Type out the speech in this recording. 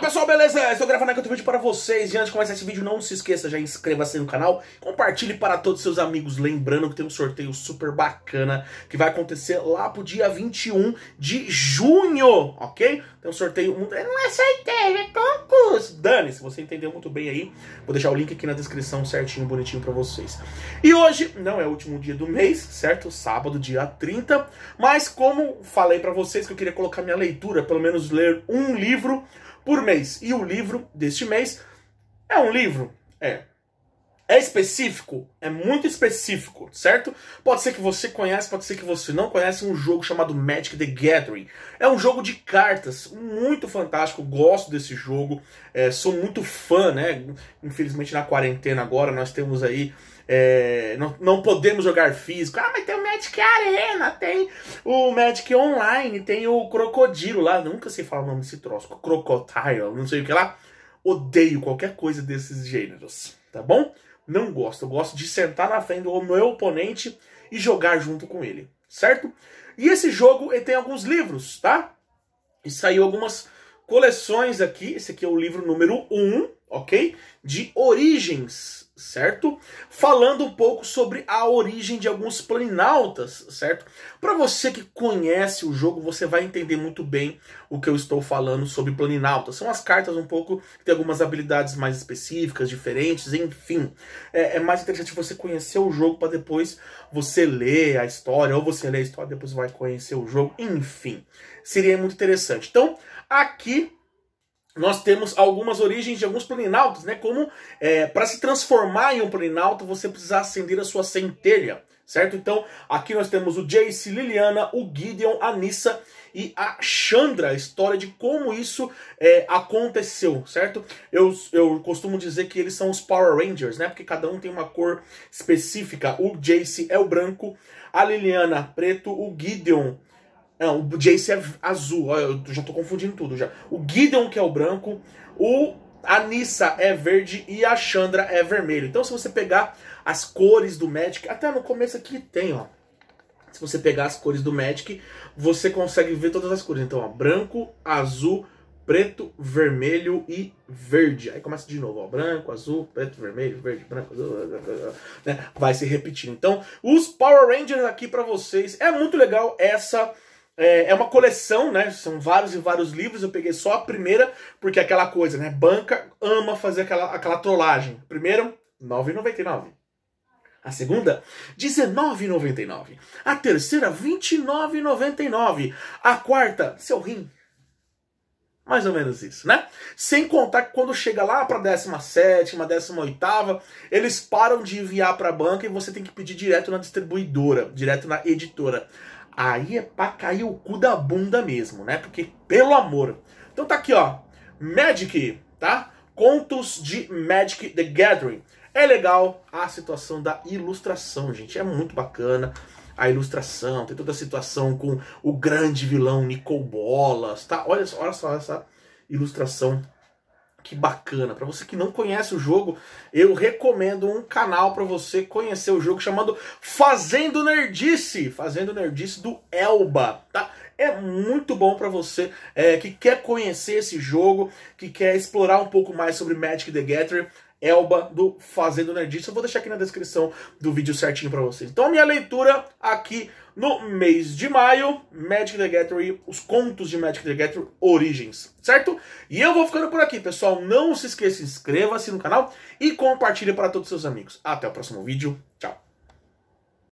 pessoal, beleza? Estou gravando aqui outro vídeo para vocês. E antes de começar esse vídeo, não se esqueça, já inscreva-se no canal, compartilhe para todos seus amigos. Lembrando que tem um sorteio super bacana que vai acontecer lá pro dia 21 de junho, ok? Tem um sorteio. É, não é sorteio, é concurso. Dani, se você entendeu muito bem aí, vou deixar o link aqui na descrição certinho, bonitinho para vocês. E hoje não é o último dia do mês, certo? Sábado, dia 30. Mas como falei para vocês que eu queria colocar minha leitura, pelo menos ler um livro por mês. E o livro deste mês é um livro? É. É específico? É muito específico, certo? Pode ser que você conheça, pode ser que você não conheça um jogo chamado Magic the Gathering. É um jogo de cartas muito fantástico, gosto desse jogo, é, sou muito fã, né? Infelizmente na quarentena agora nós temos aí é, não, não, podemos jogar físico. Ah, mas tem o Magic Arena, tem o Magic Online, tem o Crocodilo lá. Nunca sei falar o nome desse troço. Crocodile, não sei o que lá. Odeio qualquer coisa desses gêneros, tá bom? Não gosto. Eu gosto de sentar na frente do meu oponente e jogar junto com ele, certo? E esse jogo ele tem alguns livros, tá? E saiu algumas coleções aqui. Esse aqui é o livro número 1, um, ok? De origens certo? Falando um pouco sobre a origem de alguns planinautas, certo? Para você que conhece o jogo, você vai entender muito bem o que eu estou falando sobre planinautas. São as cartas um pouco que tem algumas habilidades mais específicas, diferentes, enfim. É, é mais interessante você conhecer o jogo para depois você ler a história, ou você lê a história depois vai conhecer o jogo, enfim. Seria muito interessante. Então, aqui nós temos algumas origens de alguns planinautos, né? Como é, para se transformar em um planinauto, você precisa acender a sua centelha, certo? Então, aqui nós temos o Jace, Liliana, o Gideon, a Nissa e a Chandra, a história de como isso é, aconteceu, certo? Eu, eu costumo dizer que eles são os Power Rangers, né? Porque cada um tem uma cor específica. O Jace é o branco, a Liliana preto, o Gideon não, o Jace é azul. eu já tô confundindo tudo já. O Gideon, que é o branco, o a Nissa é verde e a Chandra é vermelho. Então, se você pegar as cores do Magic, até no começo aqui tem, ó. Se você pegar as cores do Magic, você consegue ver todas as cores. Então, ó, branco, azul, preto, vermelho e verde. Aí começa de novo, ó, branco, azul, preto, vermelho, verde, branco, azul, né? vai se repetindo. Então, os Power Rangers aqui para vocês, é muito legal essa é, é, uma coleção, né? São vários e vários livros. Eu peguei só a primeira, porque é aquela coisa, né? Banca ama fazer aquela, aquela trollagem. Primeiro, R$ 9,99. A segunda, R$ 19,99. A terceira, R$ 29,99. A quarta, seu rim. Mais ou menos isso, né? Sem contar que quando chega lá para a 17, 18, eles param de enviar para a banca e você tem que pedir direto na distribuidora, direto na editora. Aí é pra cair o cu da bunda mesmo, né? Porque, pelo amor. Então tá aqui, ó. Magic, tá? Contos de Magic the Gathering. É legal a situação da ilustração, gente. É muito bacana a ilustração. Tem toda a situação com o grande vilão Nicol Bolas, tá? Olha, olha só essa ilustração que bacana. Para você que não conhece o jogo, eu recomendo um canal para você conhecer o jogo chamado Fazendo Nerdice, Fazendo Nerdice do Elba, tá? É muito bom para você é, que quer conhecer esse jogo, que quer explorar um pouco mais sobre Magic the Gathering. Elba do Fazendo Nerdista. Eu vou deixar aqui na descrição do vídeo certinho para vocês. Então, minha leitura aqui no mês de maio, Magic the Gathering, os contos de Magic the Gathering Origins, certo? E eu vou ficando por aqui, pessoal. Não se esqueça, inscreva-se no canal e compartilhe para todos os seus amigos. Até o próximo vídeo. Tchau.